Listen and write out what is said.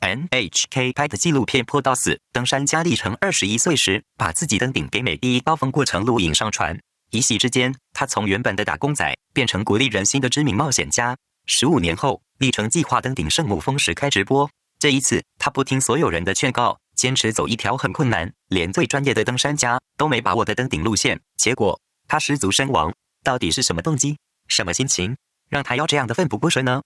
NHK 拍的纪录片破到死。登山家历程二十一岁时，把自己登顶给美第一高峰过程录影上传，一夕之间，他从原本的打工仔变成鼓励人心的知名冒险家。十五年后，历程计划登顶圣母峰时开直播，这一次他不听所有人的劝告，坚持走一条很困难，连最专业的登山家都没把握的登顶路线，结果他失足身亡。到底是什么动机，什么心情，让他要这样的奋不顾身呢？